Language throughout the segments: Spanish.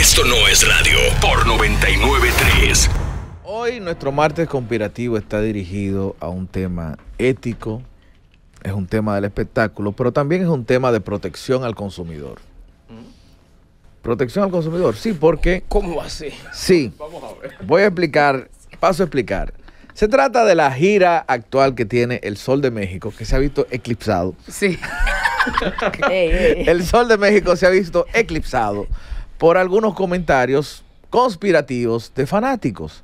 Esto no es radio por 993. Hoy nuestro martes conspirativo está dirigido a un tema ético, es un tema del espectáculo, pero también es un tema de protección al consumidor. Mm. Protección al consumidor, sí, porque... ¿Cómo así? Sí. Vamos a ver. Voy a explicar, paso a explicar. Se trata de la gira actual que tiene el Sol de México, que se ha visto eclipsado. Sí. el Sol de México se ha visto eclipsado por algunos comentarios conspirativos de fanáticos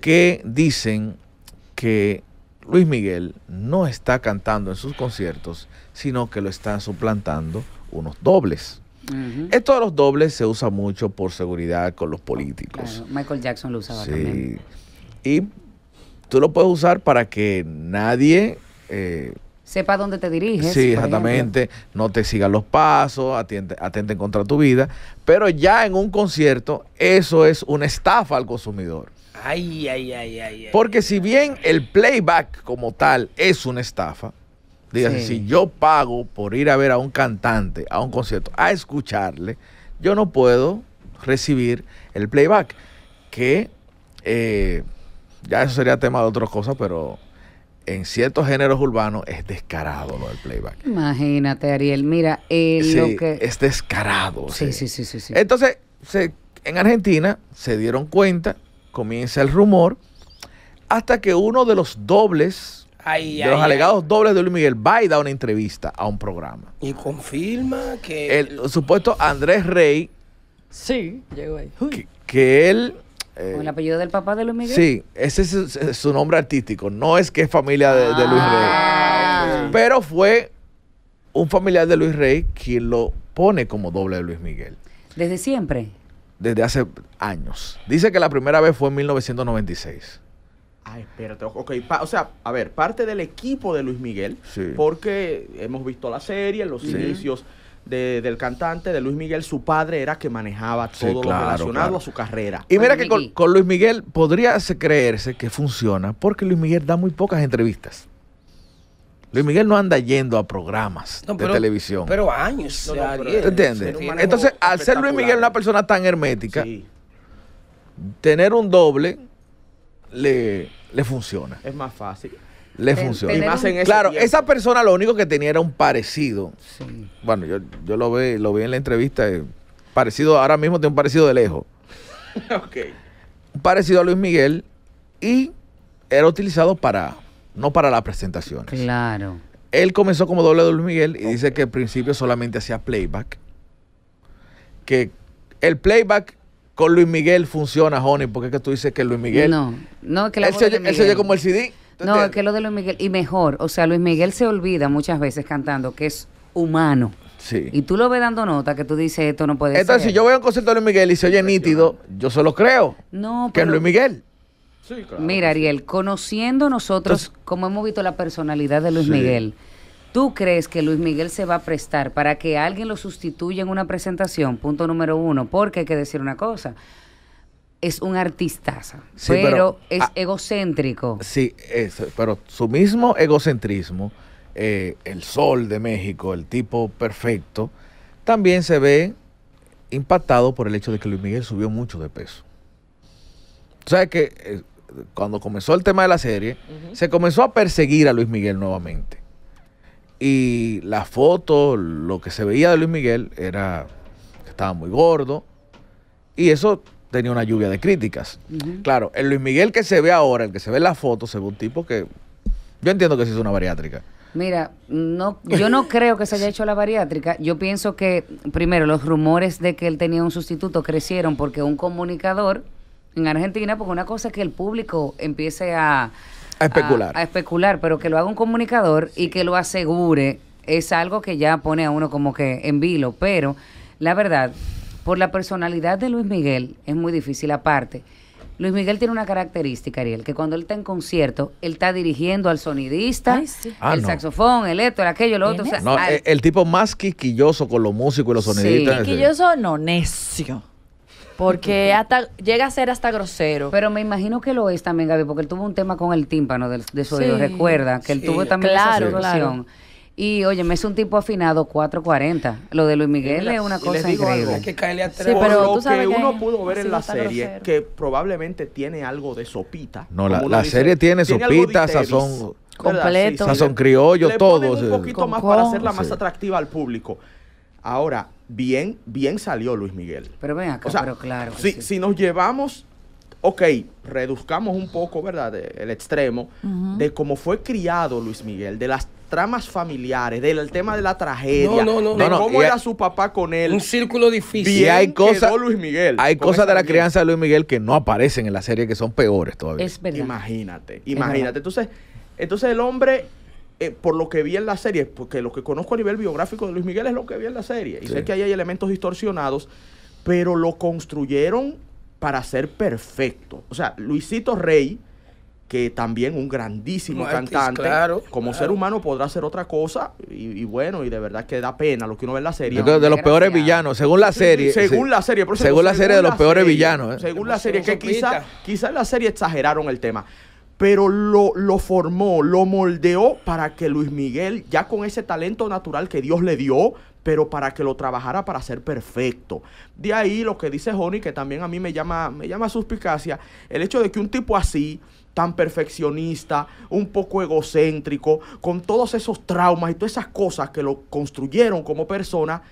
que dicen que Luis Miguel no está cantando en sus conciertos, sino que lo están suplantando unos dobles. Esto de los dobles se usa mucho por seguridad con los políticos. Michael Jackson lo usaba también. Y tú lo puedes usar para que nadie eh, sepa dónde te diriges. Sí, exactamente, no te sigan los pasos, atente, atenten contra tu vida, pero ya en un concierto eso es una estafa al consumidor. Ay, ay, ay, ay. Porque si bien el playback como tal es una estafa, dígase, si yo pago por ir a ver a un cantante, a un concierto, a escucharle, yo no puedo recibir el playback, que eh, ya eso sería tema de otras cosas, pero en ciertos géneros urbanos es descarado lo del playback. Imagínate, Ariel. Mira, eh, lo que. Es descarado. Sí, sí, sí, sí. Entonces, se, en Argentina se dieron cuenta, comienza el rumor, hasta que uno de los dobles. de los alegados dobles de Luis Miguel va y da una entrevista a un programa. Y confirma que. El, supuesto Andrés Rey. Sí, llegó ahí. que él eh, ¿Con el apellido del papá de Luis Miguel? Sí, ese es su, nombre artístico. No es que es familia de, Luis Rey. Ah. Pero fue un familiar de Luis Rey quien lo pone como doble de Luis Miguel. ¿Desde siempre? Desde hace años. Dice que la primera vez fue en 1996. Ah, espérate. Ok, o sea, a ver, parte del equipo de Luis Miguel, porque hemos visto la serie, los inicios de, del cantante, de Luis Miguel, su padre era que manejaba todo lo relacionado a su carrera. Y mira que con, Luis Miguel podría creerse que funciona, porque Luis Miguel da muy pocas entrevistas. Luis Miguel no anda yendo a programas de televisión. Pero años. No, Entonces, al ser Luis Miguel una persona tan hermética, tener un doble le, le funciona. Es más fácil le funciona. Y más en claro, esa persona lo único que tenía era un parecido. Sí. Bueno, yo, lo vi, lo vi en la entrevista. Eh, parecido, ahora mismo tiene un parecido de lejos. ok. parecido a Luis Miguel y era utilizado para, no para las presentaciones. Claro. Él comenzó como doble de Luis Miguel y dice que al principio solamente hacía playback. Que el playback con Luis Miguel funciona, Honey, porque es que tú dices que Luis Miguel. No, no, que la voz él se oye como el CD. No, es que lo de Luis Miguel, y mejor, o sea, Luis Miguel se olvida muchas veces cantando que es humano. Sí. Y tú lo ves dando nota que tú dices esto no puede Entonces, si yo veo un concierto de Luis Miguel y se oye nítido, yo solo creo no, que es Luis Miguel. Sí, claro. Mira, Ariel, conociendo nosotros como hemos visto la personalidad de Luis Miguel, ¿tú crees que Luis Miguel se va a prestar para que alguien lo sustituya en una presentación? Punto número uno, porque hay que decir una cosa es un artista, pero, es egocéntrico. Sí, pero su mismo egocentrismo, eh, el sol de México, el tipo perfecto, también se ve impactado por el hecho de que Luis Miguel subió mucho de peso. O sea que eh, cuando comenzó el tema de la serie, se comenzó a perseguir a Luis Miguel nuevamente. Y la foto, lo que se veía de Luis Miguel era que estaba muy gordo. Y eso tenía una lluvia de críticas. Claro, el Luis Miguel que se ve ahora, el que se ve en la foto, se ve un tipo que. Yo entiendo que se hizo una bariátrica. Mira, no, yo no creo que se haya hecho la bariátrica. Yo pienso que, primero, los rumores de que él tenía un sustituto crecieron porque un comunicador en Argentina, porque una cosa es que el público empiece a, a especular. a especular, pero que lo haga un comunicador y que lo asegure es algo que ya pone a uno como que en vilo. Pero la verdad, por la personalidad de Luis Miguel, es muy difícil aparte. Luis Miguel tiene una característica, Ariel, que cuando él está en concierto, él está dirigiendo al sonidista, ah, el saxofón, el esto, aquello, lo otro. el tipo más quisquilloso con los músicos y los sonidistas. Sí. Quisquilloso, no, necio. Porque hasta llega a ser hasta grosero. Pero me imagino que lo es también, Gaby, porque él tuvo un tema con el tímpano de, su Recuerda que él tuvo también claro, esa situación. Y oye me es un tipo afinado 440. Lo de Luis Miguel es una cosa increíble. que que, uno pudo ver en la serie que probablemente tiene algo de sopita. No, la, serie tiene, sopita, sazón completo, sazón criollo, todo, un poquito más para hacerla más atractiva al público. Ahora, bien, bien salió Luis Miguel. Pero ven acá, pero claro. Si, sí. si nos llevamos ok, reduzcamos un poco, ¿verdad?, el extremo de cómo fue criado Luis Miguel, de las tramas familiares, del tema de la tragedia, de cómo era su papá con él. Un círculo difícil. Y hay cosas, Hay cosas de la crianza de Luis Miguel que no aparecen en la serie que son peores todavía. Imagínate, imagínate. Entonces, entonces el hombre eh, por lo que vi en la serie, porque lo que conozco a nivel biográfico de Luis Miguel es lo que vi en la serie. Y sé que ahí hay elementos distorsionados, pero lo construyeron para ser perfecto. O sea, Luisito Rey que también un grandísimo cantante, como ser humano podrá hacer otra cosa y, bueno, y de verdad que da pena lo que uno ve en la serie. de los peores villanos, según la serie. ¿eh? según la serie, según, según la serie de los peores villanos. Según la serie, que quizás quizá en la serie exageraron el tema, pero lo, lo formó, lo moldeó para que Luis Miguel, ya con ese talento natural que Dios le dio, pero para que lo trabajara para ser perfecto. De ahí lo que dice Johnny, que también a mí me llama, me llama suspicacia, el hecho de que un tipo así tan perfeccionista, un poco egocéntrico, con todos esos traumas y todas esas cosas que lo construyeron como persona,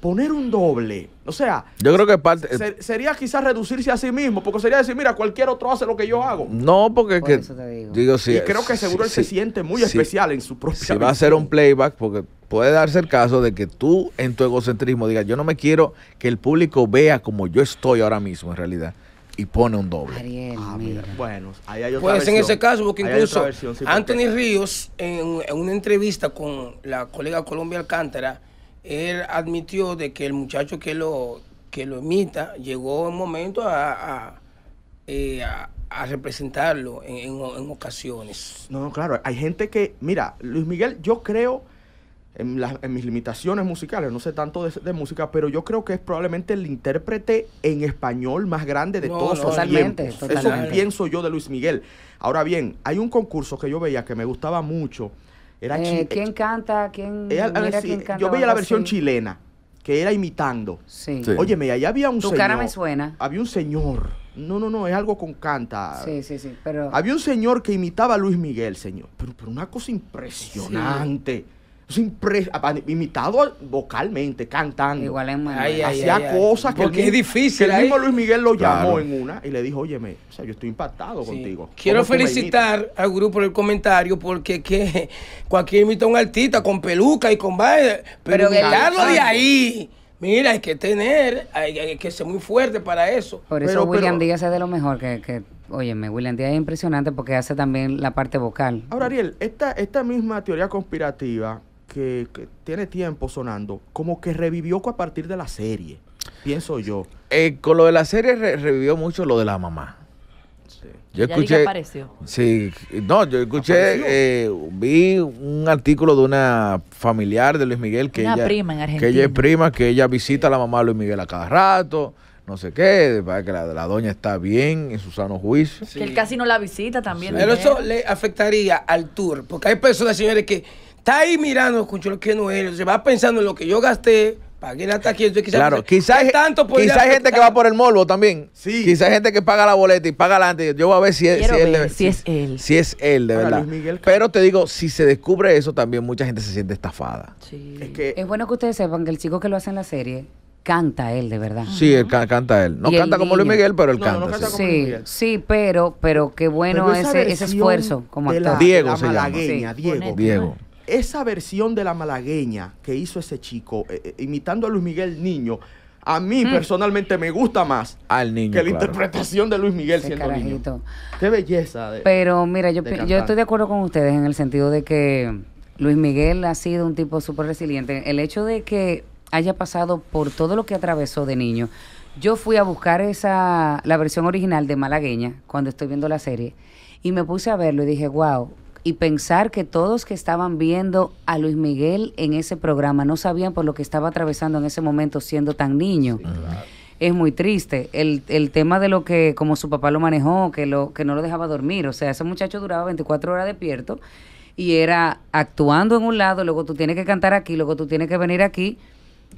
poner un doble. O sea, yo creo que parte, eh, sería quizás reducirse a sí mismo, porque sería decir, mira, cualquier otro hace lo que yo hago. No, porque digo. creo que seguro él se siente muy especial en su propia. Si va a ser un playback, porque puede darse el caso de que tú en tu egocentrismo digas, yo no me quiero que el público vea como yo estoy ahora mismo en realidad y pone un doble. Ah, bueno, Pues en ese caso, porque incluso Anthony Ríos, en, una entrevista con la colega Colombia Alcántara, él admitió de que el muchacho que lo, que lo imita llegó un momento a, a, eh, representarlo en, en, en, ocasiones. No, claro, hay gente que, mira, Luis Miguel, yo creo en, en, mis limitaciones musicales, no sé tanto de, música, pero yo creo que es probablemente el intérprete en español más grande de todos los totalmente, Eso pienso yo de Luis Miguel. Ahora bien, hay un concurso que yo veía que me gustaba mucho. Era eh, ¿Quién canta? ¿Quién, era, canta yo veía la versión chilena, que era imitando. Sí. sí. Óyeme, ahí había un señor. cara me suena. Había un señor. No, no, no, es algo con canta. Sí, sí, sí. Pero... Había un señor que imitaba a Luis Miguel, señor. Pero, pero una cosa impresionante imitado vocalmente, cantando. Igual Hacía cosas que, es difícil, el mismo Luis Miguel lo llamó en una y le dijo, óyeme, yo estoy impactado contigo. Quiero felicitar al grupo por el comentario porque que cualquier imita un artista con peluca y con baile, pero, dejarlo de ahí. Mira, hay que tener, hay, que ser muy fuerte para eso. Por eso William Díaz es de lo mejor que, que Óyeme, William Díaz es impresionante porque hace también la parte vocal. Ahora, Ariel, esta, esta misma teoría conspirativa que, tiene tiempo sonando, como que revivió a partir de la serie, pienso yo. Eh, con lo de la serie revivió mucho lo de la mamá. Sí. Yo escuché. Sí, no, yo escuché, eh, vi un artículo de una familiar de Luis Miguel que una ella, prima en Argentina. que ella es prima, que ella visita a la mamá de Luis Miguel a cada rato. No sé qué, que la, la, doña está bien en su sano juicio. Que él casi no la visita también. Pero eso le afectaría al tour, porque hay personas, señores, que está ahí mirando, escuchó lo que no es, se va pensando en lo que yo gasté, pagué la taquilla, quizás, claro, quizás, quizás hay gente que va por el morbo también. Sí. Quizás hay gente que paga la boleta y paga adelante Yo voy a ver si es, si, él, si es él. Si es él, de verdad. Pero te digo, si se descubre eso también, mucha gente se siente estafada. Es, bueno que ustedes sepan que el chico que lo hace en la serie canta él de verdad. Sí, él canta él. No canta como Luis Miguel, pero él canta. sí. pero pero qué bueno ese, esfuerzo como Diego Diego. Diego esa versión de la malagueña que hizo ese chico, eh, eh, imitando a Luis Miguel niño, a mí mm. personalmente me gusta más Al niño, que la interpretación de Luis Miguel siendo niño. Qué belleza. Pero mira, yo, yo estoy de acuerdo con ustedes en el sentido de que Luis Miguel ha sido un tipo súper resiliente. El hecho de que haya pasado por todo lo que atravesó de niño. Yo fui a buscar esa la versión original de Malagueña cuando estoy viendo la serie y me puse a verlo y dije, wow, y pensar que todos que estaban viendo a Luis Miguel en ese programa no sabían por lo que estaba atravesando en ese momento siendo tan niño. Es muy triste. El, tema de lo que, como su papá lo manejó, que, lo, que no lo dejaba dormir. O sea, ese muchacho duraba 24 horas despierto y era actuando en un lado, luego tú tienes que cantar aquí, luego tú tienes que venir aquí.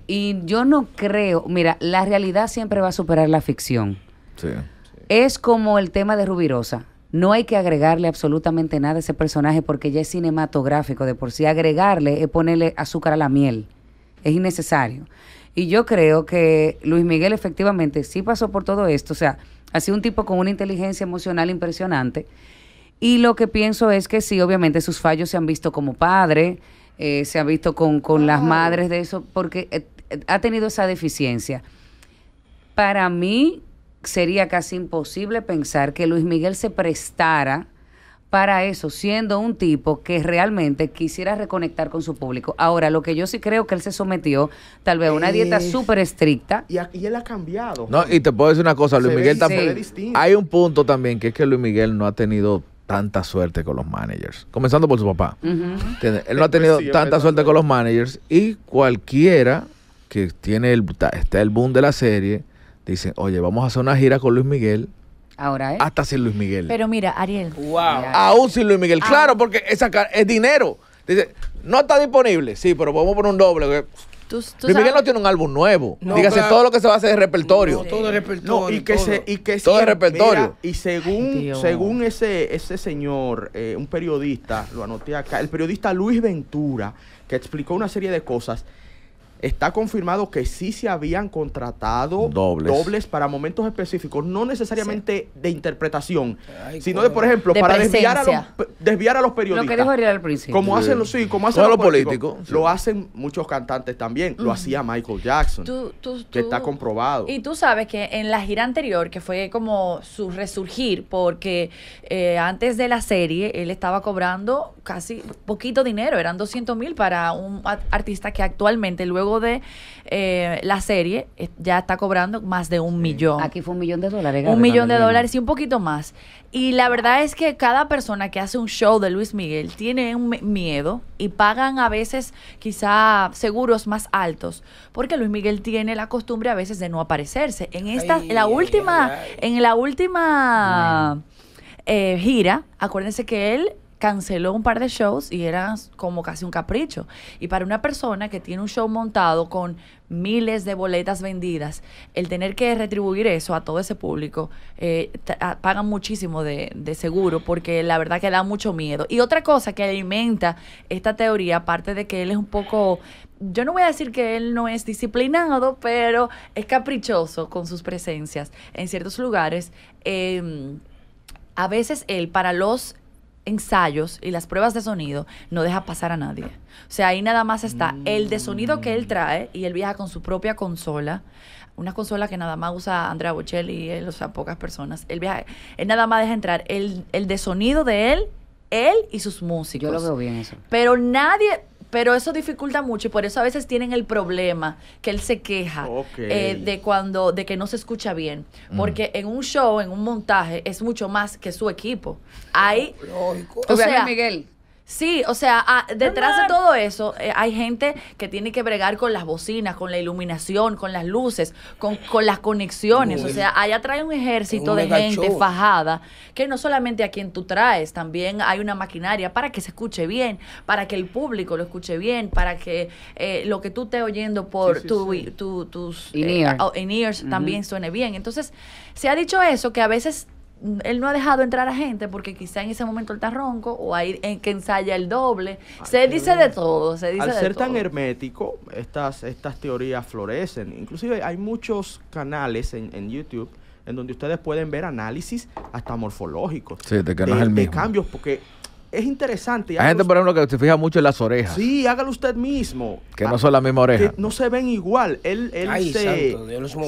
Y yo no creo, mira, la realidad siempre va a superar la ficción. Sí. Es como el tema de Rubirosa. No hay que agregarle absolutamente nada a ese personaje porque ya es cinematográfico de por sí. Agregarle es ponerle azúcar a la miel. Es innecesario. Y yo creo que Luis Miguel efectivamente sí pasó por todo esto. O sea, ha sido un tipo con una inteligencia emocional impresionante. Y lo que pienso es que sí, obviamente sus fallos se han visto como padre, eh, se han visto con, las madres de eso, porque eh, eh, ha tenido esa deficiencia. Para mí, sería casi imposible pensar que Luis Miguel se prestara para eso, siendo un tipo que realmente quisiera reconectar con su público. Ahora, lo que yo sí creo que él se sometió tal vez a una dieta súper estricta. Y, él ha cambiado. No, y te puedo decir una cosa, Luis Miguel también. Hay un punto también que es que Luis Miguel no ha tenido tanta suerte con los managers, comenzando por su papá. Él no ha pues tenido tanta suerte con los managers y cualquiera que tiene el, está el boom de la serie dicen, oye, vamos a hacer una gira con Luis Miguel. Ahora es. Hasta sin Luis Miguel. Pero mira, Ariel. Wow. Aún sin Luis Miguel. Ah. Claro, porque esa es dinero. Dice, no está disponible. Sí, pero podemos poner un doble. Que... Luis Miguel no tiene un álbum nuevo. Dígase todo lo que se va a hacer de repertorio. todo el repertorio. y que todo. Se, y que todo repertorio. y según, según ese, ese señor, eh, un periodista, lo anoté acá, el periodista Luis Ventura, que explicó una serie de cosas está confirmado que sí se habían contratado dobles, para momentos específicos, no necesariamente de interpretación, sino de, por ejemplo, para desviar a, los, desviar a, los, periodistas. Lo que al principio. Como hacen, los, sí, como hacen los, políticos, lo hacen muchos cantantes también, lo hacía Michael Jackson, que está comprobado. Y tú sabes que en la gira anterior, que fue como su resurgir, porque eh, antes de la serie, él estaba cobrando casi poquito dinero, eran 200 mil para un artista que actualmente luego de eh, la serie eh, ya está cobrando más de un millón. Aquí fue un millón de dólares. Un millón de dólares y un poquito más. Y la verdad es que cada persona que hace un show de Luis Miguel tiene un miedo y pagan a veces quizá seguros más altos, porque Luis Miguel tiene la costumbre a veces de no aparecerse. En esta, la última, en la última eh, gira, acuérdense que él canceló un par de shows y era como casi un capricho. Y para una persona que tiene un show montado con miles de boletas vendidas, el tener que retribuir eso a todo ese público, eh, pagan muchísimo de, seguro porque la verdad que da mucho miedo. Y otra cosa que alimenta esta teoría, aparte de que él es un poco, yo no voy a decir que él no es disciplinado, pero es caprichoso con sus presencias en ciertos lugares. Em, a veces él, para los ensayos y las pruebas de sonido no deja pasar a nadie. O sea, ahí nada más está el de sonido que él trae y él viaja con su propia consola. Una consola que nada más usa Andrea Bocelli y él, o sea, pocas personas. Él viaja, él nada más deja entrar el, el de sonido de él, él y sus músicos. Yo lo veo bien eso. Pero nadie, pero eso dificulta mucho y por eso a veces tienen el problema que él se queja eh, de cuando, de que no se escucha bien. Porque en un show, en un montaje, es mucho más que su equipo. hay O sea, Miguel. Sí, o sea, ah, detrás de todo eso eh, hay gente que tiene que bregar con las bocinas, con la iluminación, con las luces, con, las conexiones. o sea, allá trae un ejército de gente fajada que no solamente a quien tú traes, también hay una maquinaria para que se escuche bien, para que el público lo escuche bien, para que eh, lo que tú estés oyendo por tus ears también suene bien. Entonces, se ha dicho eso que a veces él no ha dejado entrar a gente porque quizá en ese momento él está ronco o hay en eh, que ensaya el doble. se dice de todo, se dice Al ser tan hermético, estas, estas teorías florecen. Inclusive hay muchos canales en, en YouTube en donde ustedes pueden ver análisis hasta morfológicos. Sí, de, de cambios, porque es interesante. Hay gente, por ejemplo, que se fija mucho en las orejas. Sí, hágalo usted mismo. Que no son las mismas orejas. no se ven igual. Él, él se,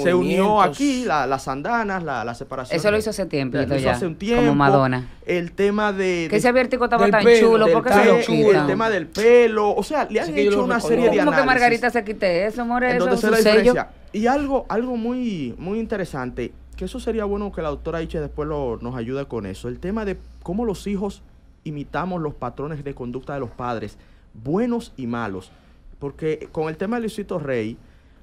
se unió aquí, las andanas, la, la, separación. Eso lo hizo hace tiempo. Lo hizo hace un tiempo. Como Madonna. El tema de... que ese vértigo estaba tan chulo, porque se lo El tema del pelo, o sea, le han hecho una serie de análisis. ¿Cómo que Margarita se quite eso, moreno? eso, es la diferencia. Y algo, algo muy, muy interesante, que eso sería bueno que la doctora Iche después nos ayude con eso, el tema de cómo los hijos imitamos los patrones de conducta de los padres, buenos y malos. Porque con el tema de Luisito Rey,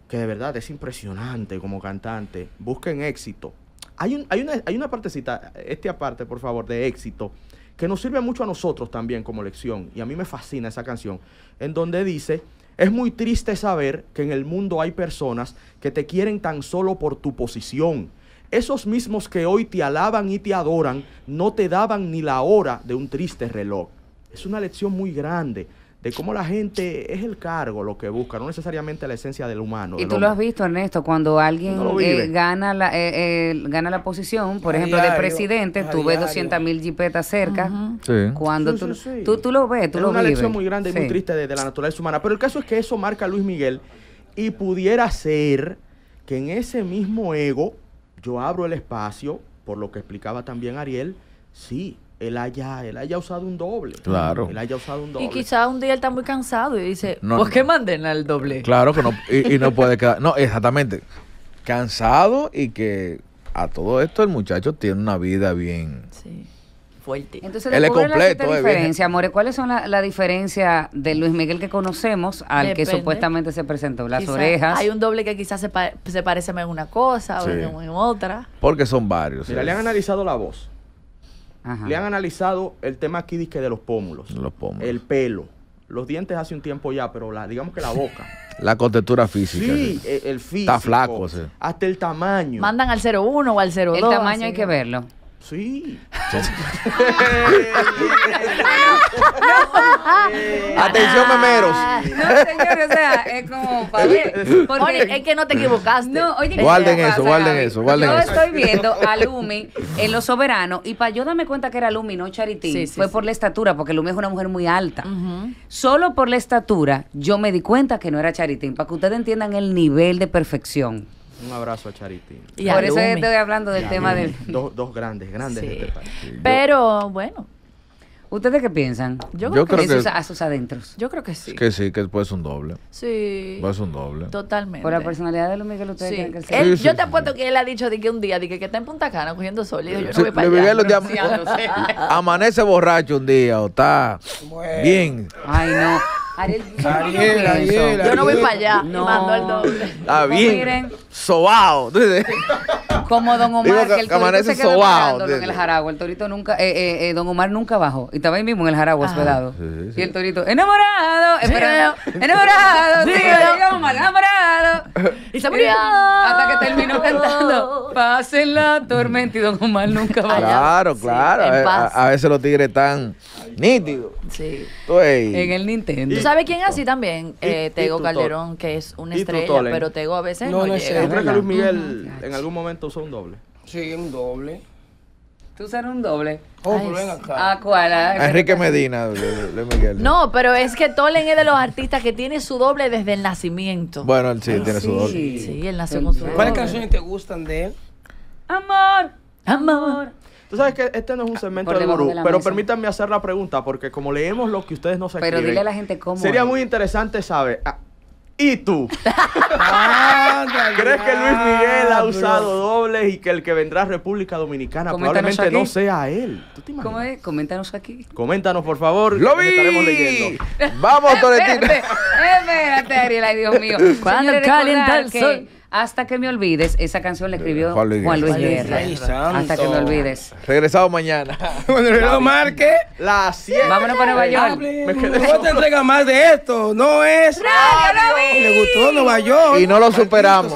que de verdad es impresionante como cantante, busquen éxito. Hay, un, hay, una, hay una partecita, este aparte, por favor, de éxito, que nos sirve mucho a nosotros también como lección. Y a mí me fascina esa canción, en donde dice, es muy triste saber que en el mundo hay personas que te quieren tan solo por tu posición esos mismos que hoy te alaban y te adoran no te daban ni la hora de un triste reloj. Es una lección muy grande de cómo la gente es el cargo lo que busca, no necesariamente la esencia del humano. Y tú lo has visto, Ernesto, cuando alguien eh, gana, la, eh, eh, gana la posición, por ejemplo, de presidente, tú ves 200 mil jipetas cerca. sí. Cuando tú, tú, lo ves, tú lo ves. Es una lección muy grande y muy triste de, de, la naturaleza humana. Pero el caso es que eso marca a Luis Miguel y pudiera ser que en ese mismo ego yo abro el espacio, por lo que explicaba también Ariel, sí, él haya, él haya usado un doble. Claro. Él haya usado un doble. Y quizá un día él está muy cansado y dice, no, ¿por qué manden al doble? Claro que no, y, y no puede quedar. No, exactamente. Cansado y que a todo esto el muchacho tiene una vida bien. Sí fuerte. Entonces, él es completo. La diferencia, amores? ¿Cuáles son las la diferencia de Luis Miguel que conocemos al que supuestamente se presentó? Las orejas. Hay un doble que quizás se, parece más en una cosa o en otra. Porque son varios. Mira, le han analizado la voz. Le han analizado el tema aquí de los pómulos. Los pómulos. El pelo. Los dientes hace un tiempo ya, pero la, digamos que la boca. La contextura física. Sí, e, el, físico. Está flaco. Hasta el tamaño. Mandan al 01 o al 02. El tamaño hay que verlo. Sí. Atención, memeros. No, señores, o sea, es como oye, es que no te equivocaste. No, oye, guarden eso, guarden eso, guarden eso. Yo estoy viendo a Lumi en Los Soberanos y para yo darme cuenta que era Lumi, no Charitín. fue por la estatura, porque Lumi es una mujer muy alta. Solo por la estatura yo me di cuenta que no era Charitín. para que ustedes entiendan el nivel de perfección. Un abrazo a Charity. Por eso te estoy hablando del tema de... Dos, grandes, grandes de este Pero bueno, ¿Ustedes qué piensan? Yo, creo, que, creo a sus adentros. Yo creo que sí. Que sí, que puede ser un doble. Sí. Puede ser un doble. Totalmente. Por la personalidad de los Miguel, ustedes sí. que él, sí, Yo te apuesto que él ha dicho de que un día de que, está en Punta Cana cogiendo sol. Y yo, yo no voy para allá. Los días, amanece borracho un día o está bien. Ay, no. Ariel, Ariel, Yo no voy para allá. No. Mando al doble. Está bien. Miren, sobao. Como Don Omar, que el torito se sobao, el Jarago, El torito nunca, eh, eh, eh, Don Omar nunca bajó. Y estaba ahí mismo en el Jarago hospedado. Y el torito, enamorado, enamorado, enamorado. Y se murió. Hasta que terminó cantando, pásenla la tormenta. Y Don Omar nunca bajó. Claro, claro. A, veces los tigres están nítidos. Sí. En el Nintendo. ¿Sabe quién es así también? Eh, Tego Calderón, que es una estrella, pero Tego a veces no, no, no llega. que Luis Miguel en algún momento usó un doble? Sí, un doble. Tú usas un doble. Oh, ven acá. ¿A cuál? Enrique Medina, Luis Miguel. No, pero es que Tolen es de los artistas que tiene su doble desde el nacimiento. Bueno, él sí, ah, tiene su doble. Sí, él nació con su doble. ¿Cuáles canciones te gustan de él? Amor, amor sabes que este no es un segmento de gurú, pero permítanme hacer la pregunta, porque como leemos lo que ustedes no escriben... Pero dile a la gente cómo. Sería muy interesante saber... Ah, ¿Y tú? ¿Crees que Luis Miguel ha usado dobles y que el que vendrá a República Dominicana probablemente no sea él? ¿Tú ¿Cómo es? Coméntanos aquí. Coméntanos, por favor. ¡Lo vi! Estaremos leyendo. ¡Vamos, Toretito! espérate, Ariel, ay Dios mío. Cuando calienta el sol. Hasta que me olvides, esa canción la escribió Juan Luis, Guerra. Hasta que me olvides. Regresado mañana. Cuando el marque La 7. Vámonos para Nueva York. No te entrega más de esto. No es. Le gustó Nueva York. Y no lo superamos.